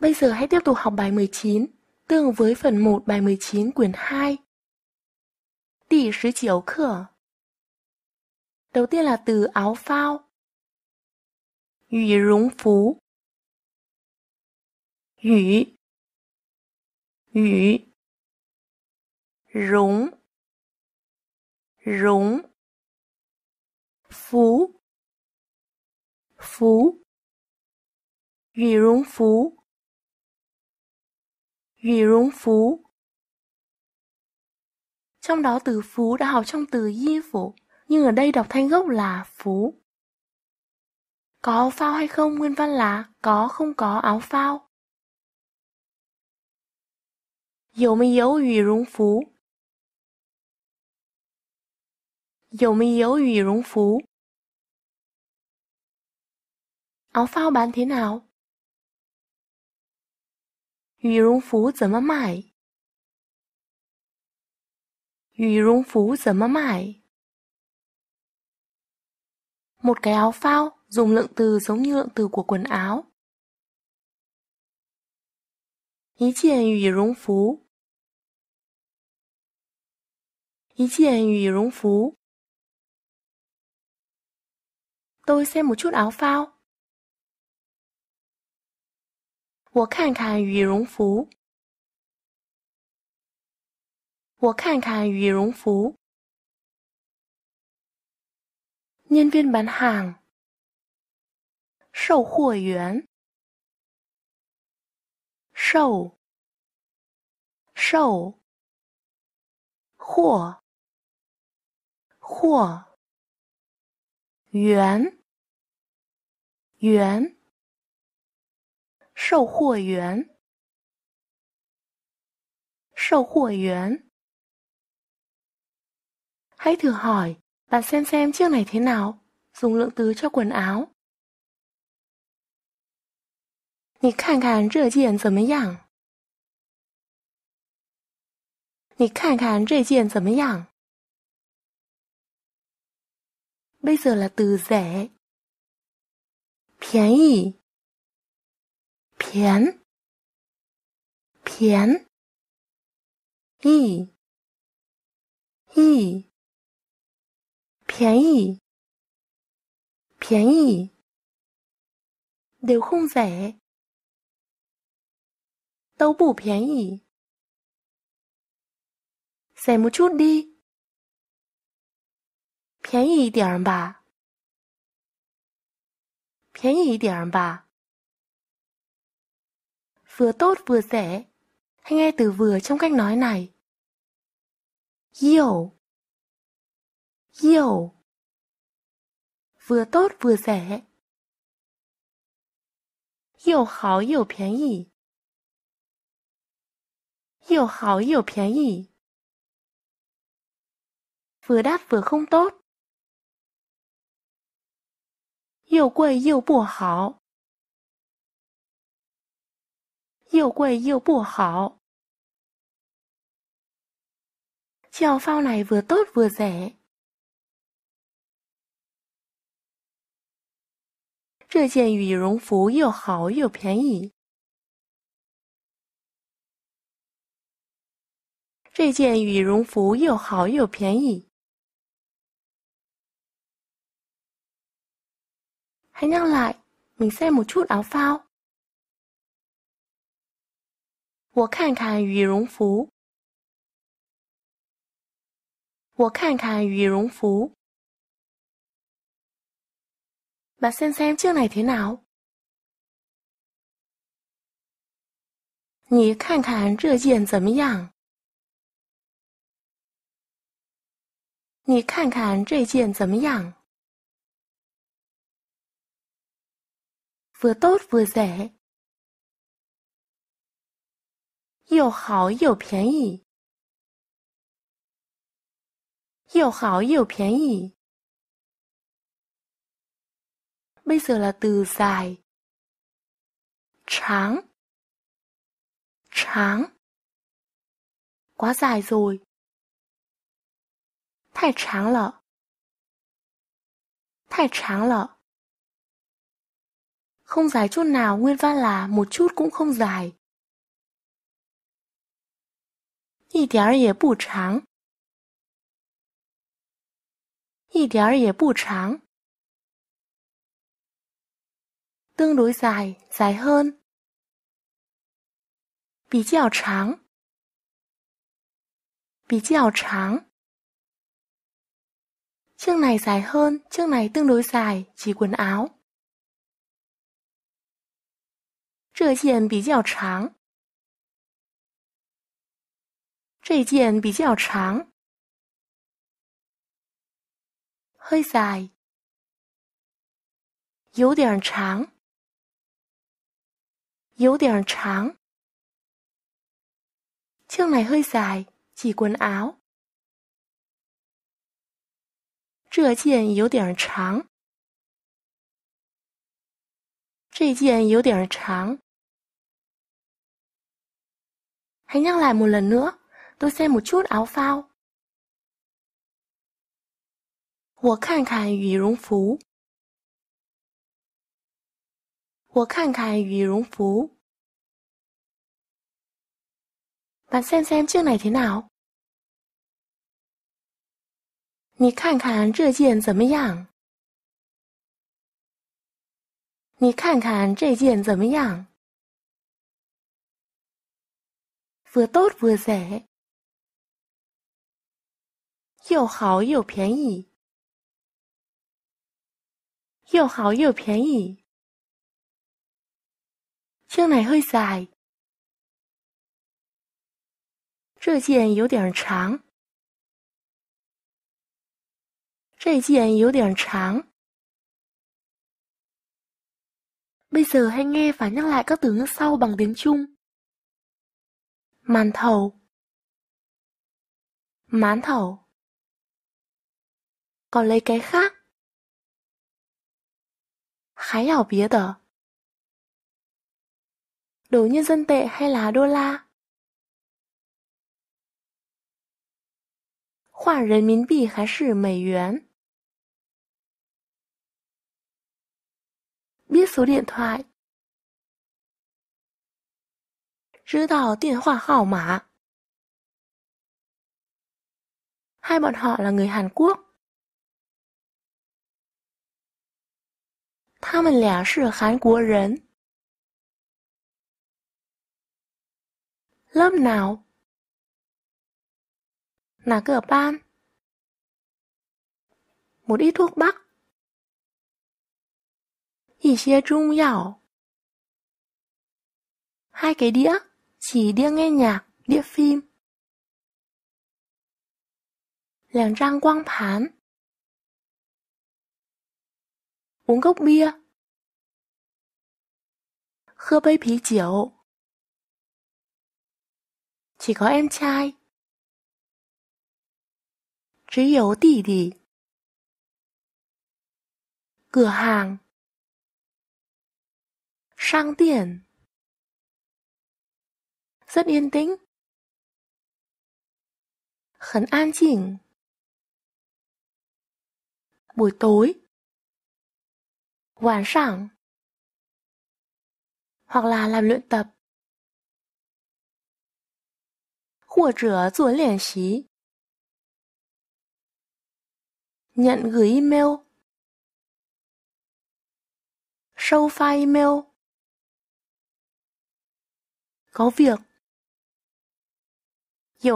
Bây giờ hãy tiếp tục học bài 19, tương với phần 1 bài 19 quyển 2. Tỷ chiếu cửa Đầu tiên là từ áo phao. Ủy rúng phú Ủy Ủy Rúng Rúng Phú Phú Ủy rúng phú rúng phú. Trong đó từ phú đã học trong từ di phủ nhưng ở đây đọc thanh gốc là phú. Có áo phao hay không nguyên văn là có không có áo phao. Dầu mi dấu ủy rúng phú. Dầu mi dấu ủy rúng phú. Áo phao bán thế nào? 羽绒服怎么卖？羽绒服怎么卖？Một cái áo phao dùng lượng từ giống như lượng từ của quần áo. 一件羽绒服。一件羽绒服。Tôi xem một chút áo phao. 我看看羽绒服，我看看羽绒服。员员，员，员，员，员，员，员，员，员，员，员，员，员，员，员，售货员，售货员。Hãy thử hỏi, bạn xem xem chiếc này thế nào, dùng lượng từ cho quần áo. 你看看这件怎么样？你看看这件怎么样？Bây giờ là từ rẻ, 便宜。便，便宜，一，便宜，便宜，刘红伟都不便宜，怎么出的，便宜一点吧，便宜一点吧。vừa tốt vừa rẻ. Hãy nghe từ vừa trong cách nói này. Yêu Yêu Vừa tốt vừa rẻ. Yêu hào yêu phiền yì. Yêu hào yêu phiền yì. Vừa đắt vừa không tốt. Yêu quậy yêu bùa hào. 又贵又不好。校服来，vừa tốt vừa rẻ。这件羽绒服又好又便宜。这件羽绒服又好又便宜。Hãy nhắc lại, mình xem một chút áo phao. 我看看羽绒服。我看看羽绒服。马先生进来电脑。你看看这件怎么样？你看看这件怎么样？我都不在。又好又便宜，又好又便宜. giờ là từ dài. Tráng. Tráng. Quá dài rồi. Thái Không dài chút nào, nguyên văn là một chút cũng không dài. 一点儿也不长，一点儿也不长。tương đối dài dài hơn，比这要长，比这要长。chiếc này dài hơn chiếc này tương đối dài chỉ quần áo，这件比较长。这件比较长，灰色有点长，有点长。将来灰塞几件袄，这件有点长，这件有点长，还要来木了呢。tôi xem một chút áo phao. 我看看羽绒服。我看看羽绒服。Bạn xem xem chiếc này thế nào. vừa tốt vừa rẻ. 又好又便宜，又好又便宜。将来会在这件有点长，这件有点长。bây giờ hãy nghe và nhắc lại các từ ngữ sau bằng tiếng Trung：Màn thầu còn lấy cái khác. 还要别的。Đồ nhân dân tệ hay là đô la? Khoản nhân 民币还是美元？biết số điện thoại. hai bọn họ là người Hàn Quốc. 他们俩是韩国人。Lớp nào? Là cửa ban. Một ít thuốc bắc. Yì xie trung yảo. Hai cái đĩa, chỉ đĩa nghe nhạc, đĩa phim. Làng trang quang phán. Uống cốc bia. 喝杯啤酒。Chỉ có em trai. Chỉ có tỷ tỷ. Cửa hàng. Rất yên tĩnh. Khẩn Buổi tối hoặc là làm luyện tập. hoặc là làm luyện tập, nhận gửi email sâu file email có việc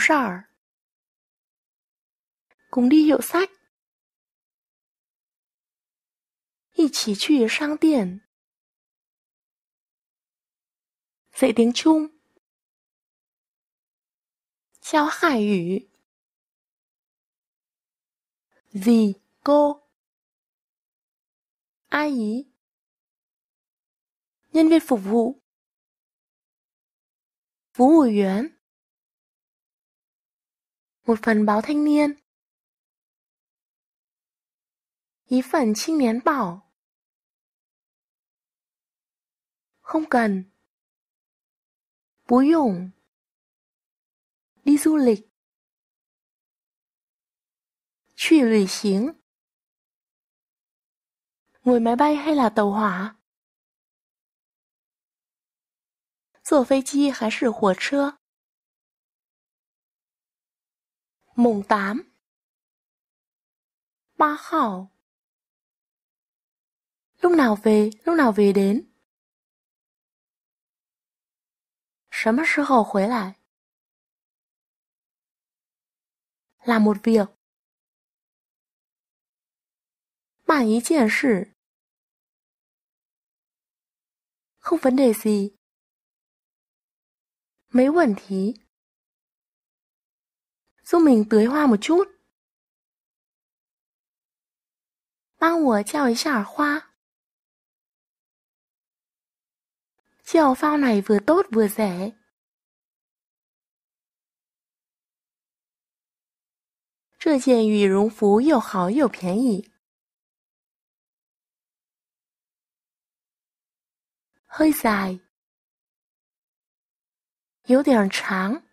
sở, cùng đi hiệu sách 一起去商店 dạy tiếng Trung. Cháu Hải Yu Dì, cô Ai ý Nhân viên phục vụ Vũ ủy Yến Một phần báo thanh niên Ý phần trinh nén bảo Không cần 不用。Đi du lịch. Chuy lùi xíng. Ngồi máy bay hay là tàu hỏa? 坐飞机还是火车？mùng 8 ba hảo Lúc nào về, lúc nào về đến 什么时候回来？là một việc. Mà ý kiện Không vấn đề gì. Mấy Giúp mình tưới hoa một chút. Bang 我叫一下花. Chiều p 挑 o này vừa tốt vừa rẻ。这件羽绒服又好又便宜。hơi dài, 有点长。